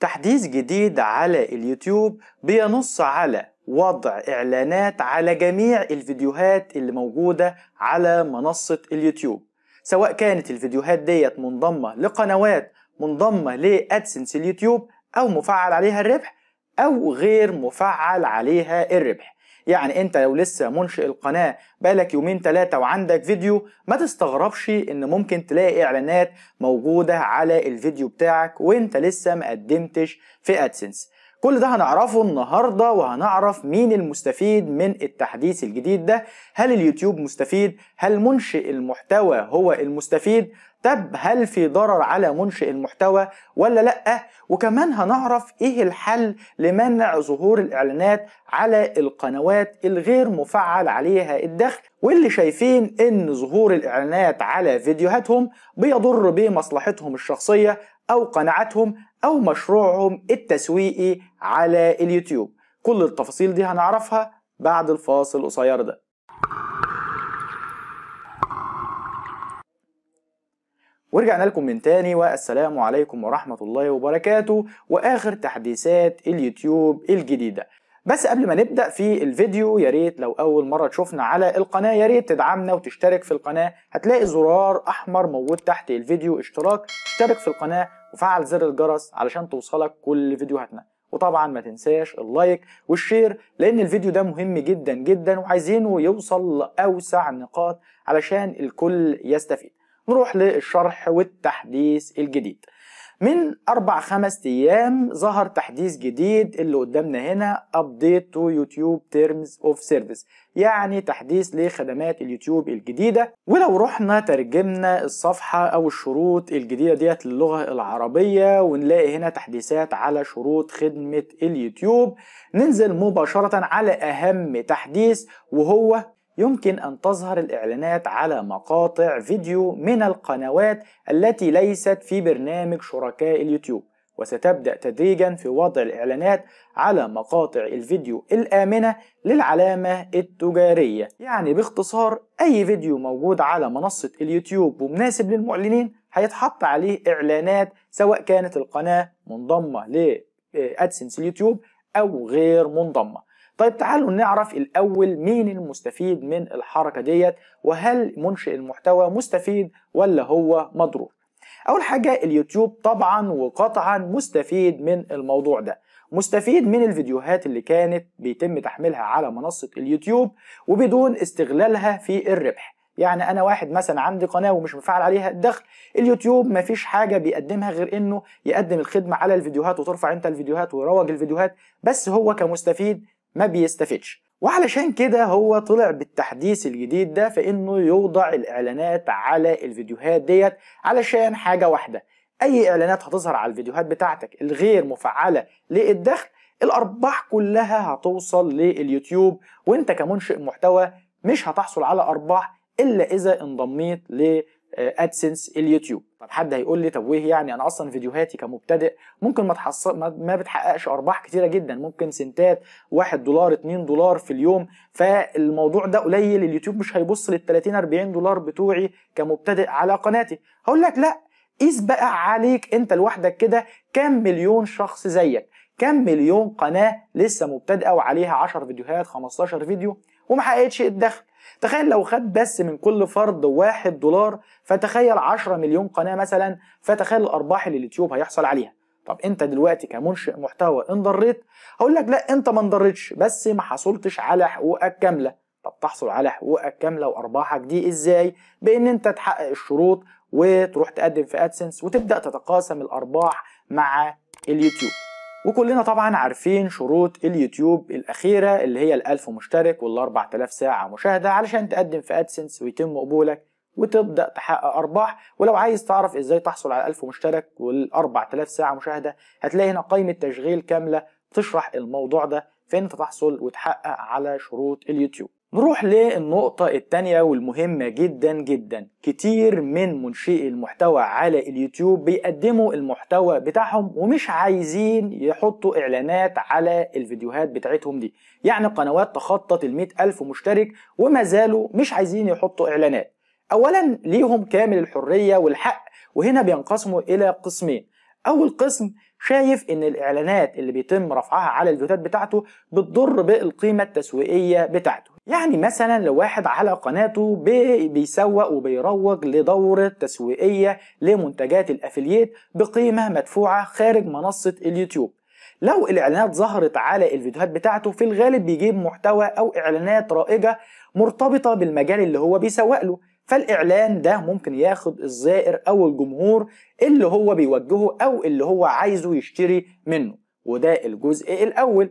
تحديث جديد على اليوتيوب بينص على وضع إعلانات على جميع الفيديوهات اللي موجودة على منصة اليوتيوب سواء كانت الفيديوهات ديت منضمة لقنوات منضمة لأدسنس اليوتيوب أو مفعل عليها الربح أو غير مفعل عليها الربح يعني انت لو لسه منشئ القناة بقالك يومين ثلاثة وعندك فيديو ما تستغربش ان ممكن تلاقي اعلانات موجودة على الفيديو بتاعك وانت لسه ما قدمتش في ادسنس كل ده هنعرفه النهارده وهنعرف مين المستفيد من التحديث الجديد ده هل اليوتيوب مستفيد هل منشئ المحتوى هو المستفيد طب هل في ضرر على منشئ المحتوى ولا لا وكمان هنعرف ايه الحل لمنع ظهور الاعلانات على القنوات الغير مفعل عليها الدخل واللي شايفين ان ظهور الاعلانات على فيديوهاتهم بيضر بمصلحتهم الشخصيه او قناعتهم او مشروعهم التسويقي على اليوتيوب كل التفاصيل دي هنعرفها بعد الفاصل القصير ده ورجعنا لكم من تاني والسلام عليكم ورحمة الله وبركاته وآخر تحديثات اليوتيوب الجديدة بس قبل ما نبدأ في الفيديو يا ريت لو أول مرة تشوفنا على القناة يا ريت تدعمنا وتشترك في القناة هتلاقي زرار أحمر موجود تحت الفيديو اشتراك اشترك في القناة وفعل زر الجرس علشان توصلك كل فيديوهاتنا وطبعا ما تنساش اللايك والشير لان الفيديو ده مهم جدا جدا وعايزينه يوصل لاوسع النقاط علشان الكل يستفيد نروح للشرح والتحديث الجديد من أربع خمس أيام ظهر تحديث جديد اللي قدامنا هنا Update to YouTube Terms of Service يعني تحديث لخدمات اليوتيوب الجديدة ولو رحنا ترجمنا الصفحة أو الشروط الجديدة ديت للغة العربية ونلاقي هنا تحديثات على شروط خدمة اليوتيوب ننزل مباشرة على أهم تحديث وهو يمكن أن تظهر الإعلانات على مقاطع فيديو من القنوات التي ليست في برنامج شركاء اليوتيوب وستبدأ تدريجا في وضع الإعلانات على مقاطع الفيديو الآمنة للعلامة التجارية يعني باختصار أي فيديو موجود على منصة اليوتيوب ومناسب للمعلنين هيتحط عليه إعلانات سواء كانت القناة منضمة لأدسنس آه، اليوتيوب أو غير منضمة طيب تعالوا نعرف الأول مين المستفيد من الحركة ديت وهل منشئ المحتوى مستفيد ولا هو مضرور أول حاجة اليوتيوب طبعا وقطعا مستفيد من الموضوع ده مستفيد من الفيديوهات اللي كانت بيتم تحميلها على منصة اليوتيوب وبدون استغلالها في الربح يعني انا واحد مثلا عندي قناه ومش مفعل عليها الدخل اليوتيوب مفيش حاجه بيقدمها غير انه يقدم الخدمه على الفيديوهات وترفع انت الفيديوهات ويروج الفيديوهات بس هو كمستفيد ما بيستفدش وعلشان كده هو طلع بالتحديث الجديد ده في انه يوضع الاعلانات على الفيديوهات ديت علشان حاجه واحده اي اعلانات هتظهر على الفيديوهات بتاعتك الغير مفعله للدخل الارباح كلها هتوصل لليوتيوب وانت كمنشئ محتوى مش هتحصل على ارباح الا اذا انضميت ل ادسنس آه، اليوتيوب طب حد هيقول لي طب وايه يعني انا اصلا فيديوهاتي كمبتدئ ممكن ما تحصل ما بتحققش ارباح كتيره جدا ممكن سنتات 1 دولار 2 دولار في اليوم فالموضوع ده قليل اليوتيوب مش هيبص لل 30 40 دولار بتوعي كمبتدئ على قناتي هقول لك لا قيس بقى عليك انت لوحدك كده كام مليون شخص زيك كام مليون قناه لسه مبتدئه وعليها 10 فيديوهات 15 فيديو وما حققتش الدخل تخيل لو خد بس من كل فرد واحد دولار فتخيل 10 مليون قناة مثلا فتخيل الأرباح اللي اليوتيوب هيحصل عليها طب انت دلوقتي كمنشئ محتوى انضريت هقول لك لا انت ما انضريتش بس ما حصلتش على حقوقك كامله طب تحصل على حقوقك كامله وارباحك دي ازاي بان انت تحقق الشروط وتروح تقدم في ادسنس وتبدا تتقاسم الارباح مع اليوتيوب وكلنا طبعا عارفين شروط اليوتيوب الأخيرة اللي هي الألف مشترك وال4000 ساعة مشاهدة علشان تقدم في أدسنس ويتم قبولك وتبدأ تحقق أرباح ولو عايز تعرف إزاي تحصل على 1000 مشترك وال4000 ساعة مشاهدة هتلاقي هنا قائمة تشغيل كاملة تشرح الموضوع ده فين تحصل وتحقق على شروط اليوتيوب نروح للنقطة التانية والمهمة جدا جدا كتير من منشئي المحتوى على اليوتيوب بيقدموا المحتوى بتاعهم ومش عايزين يحطوا اعلانات على الفيديوهات بتاعتهم دي يعني قنوات تخطط المئة ألف مشترك وما زالوا مش عايزين يحطوا اعلانات أولا ليهم كامل الحرية والحق وهنا بينقسموا إلى قسمين أول قسم شايف ان الاعلانات اللي بيتم رفعها على الفيديوهات بتاعته بتضر بالقيمه التسويقيه بتاعته يعني مثلا لو واحد على قناته بيسوق وبيروج لدورة تسويقية لمنتجات الأفلييت بقيمة مدفوعة خارج منصة اليوتيوب لو الإعلانات ظهرت على الفيديوهات بتاعته في الغالب بيجيب محتوى أو إعلانات رائجة مرتبطة بالمجال اللي هو بيسوق له فالإعلان ده ممكن ياخد الزائر أو الجمهور اللي هو بيوجهه أو اللي هو عايزه يشتري منه وده الجزء الأول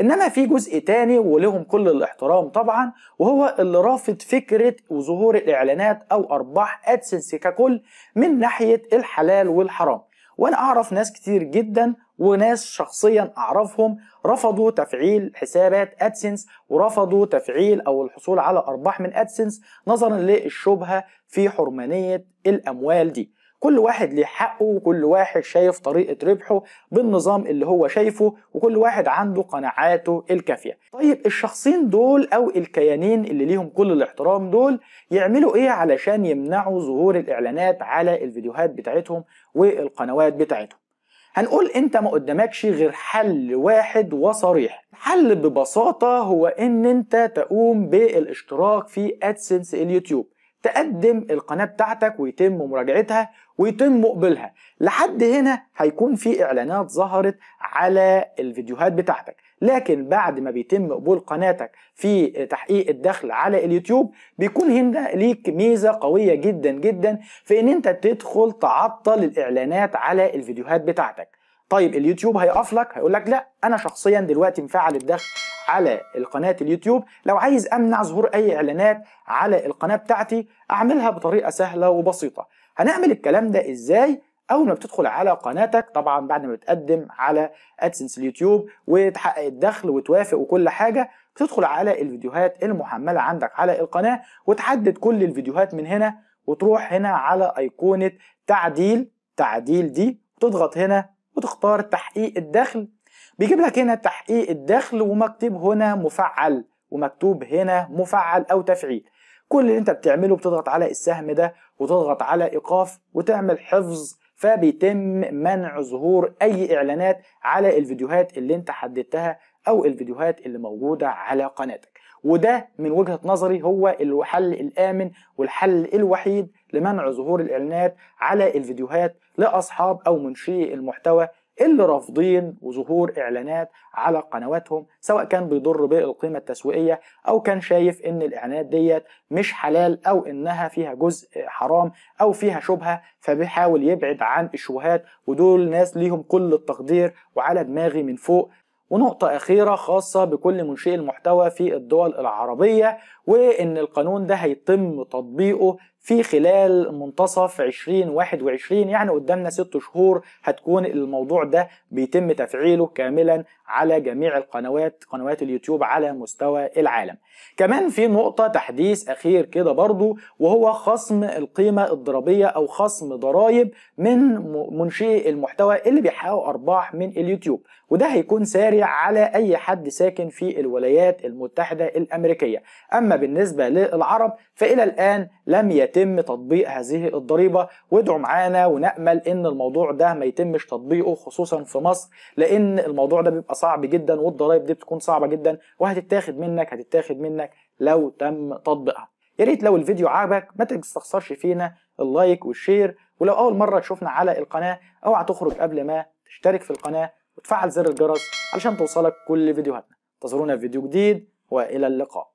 انما في جزء تاني ولهم كل الاحترام طبعا وهو اللي رافض فكره وظهور الاعلانات او ارباح ادسنس ككل من ناحيه الحلال والحرام وانا اعرف ناس كتير جدا وناس شخصيا اعرفهم رفضوا تفعيل حسابات ادسنس ورفضوا تفعيل او الحصول على ارباح من ادسنس نظرا للشبهه في حرمانيه الاموال دي كل واحد ليه حقه وكل واحد شايف طريقة ربحه بالنظام اللي هو شايفه وكل واحد عنده قناعاته الكافية طيب الشخصين دول أو الكيانين اللي ليهم كل الاحترام دول يعملوا إيه علشان يمنعوا ظهور الإعلانات على الفيديوهات بتاعتهم والقنوات بتاعتهم هنقول انت ما قدامكش غير حل واحد وصريح الحل ببساطة هو ان انت تقوم بالاشتراك في ادسنس اليوتيوب تقدم القناة بتاعتك ويتم مراجعتها ويتم مقبلها لحد هنا هيكون في إعلانات ظهرت على الفيديوهات بتاعتك لكن بعد ما بيتم قبول قناتك في تحقيق الدخل على اليوتيوب بيكون هنا ليك ميزة قوية جدا جدا في ان انت تدخل تعطل الاعلانات على الفيديوهات بتاعتك طيب اليوتيوب هيقف لك هيقول لك لا انا شخصيا دلوقتي مفعل الدخل على القناه اليوتيوب لو عايز امنع ظهور اي اعلانات على القناه بتاعتي اعملها بطريقه سهله وبسيطه هنعمل الكلام ده ازاي اول ما بتدخل على قناتك طبعا بعد ما بتقدم على ادسنس اليوتيوب وتحقق الدخل وتوافق وكل حاجه بتدخل على الفيديوهات المحمله عندك على القناه وتحدد كل الفيديوهات من هنا وتروح هنا على ايقونه تعديل تعديل دي تضغط هنا وتختار تحقيق الدخل بيجيب لك هنا تحقيق الدخل ومكتوب هنا مفعل ومكتوب هنا مفعل او تفعيل كل اللي انت بتعمله بتضغط على السهم ده وتضغط على ايقاف وتعمل حفظ فبيتم منع ظهور اي اعلانات على الفيديوهات اللي انت حددتها او الفيديوهات اللي موجودة على قناتك وده من وجهة نظري هو الحل الآمن والحل الوحيد لمنع ظهور الإعلانات على الفيديوهات لأصحاب أو منشئي المحتوى اللي رافضين ظهور اعلانات على قنواتهم سواء كان بيضر بالقيمه التسويقيه او كان شايف ان الاعلانات ديت مش حلال او انها فيها جزء حرام او فيها شبهه فبيحاول يبعد عن الشبهات ودول ناس ليهم كل التقدير وعلى دماغي من فوق ونقطة أخيرة خاصة بكل منشئي المحتوى في الدول العربية وإن القانون ده هيتم تطبيقه في خلال منتصف 2021 يعني قدامنا ست شهور هتكون الموضوع ده بيتم تفعيله كاملا على جميع القنوات قنوات اليوتيوب على مستوى العالم كمان في نقطة تحديث أخير كده برضو وهو خصم القيمة الضريبية أو خصم ضرائب من منشئي المحتوى اللي بيحققوا أرباح من اليوتيوب وده هيكون ساري على أي حد ساكن في الولايات المتحدة الأمريكية أما بالنسبة للعرب فإلى الآن لم يتم تطبيق هذه الضريبة وادعوا معانا ونأمل إن الموضوع ده ما يتمش تطبيقه خصوصا في مصر لأن الموضوع ده بيبقى صعب جدا والضرايب دي بتكون صعبة جدا وهتتاخد منك هتتاخد منك لو تم تطبيقها يا ريت لو الفيديو عجبك ما تستخسرش فينا اللايك والشير ولو اول مره تشوفنا على القناه اوعى تخرج قبل ما تشترك في القناه وتفعل زر الجرس علشان توصلك كل فيديوهاتنا انتظرونا في فيديو جديد والى اللقاء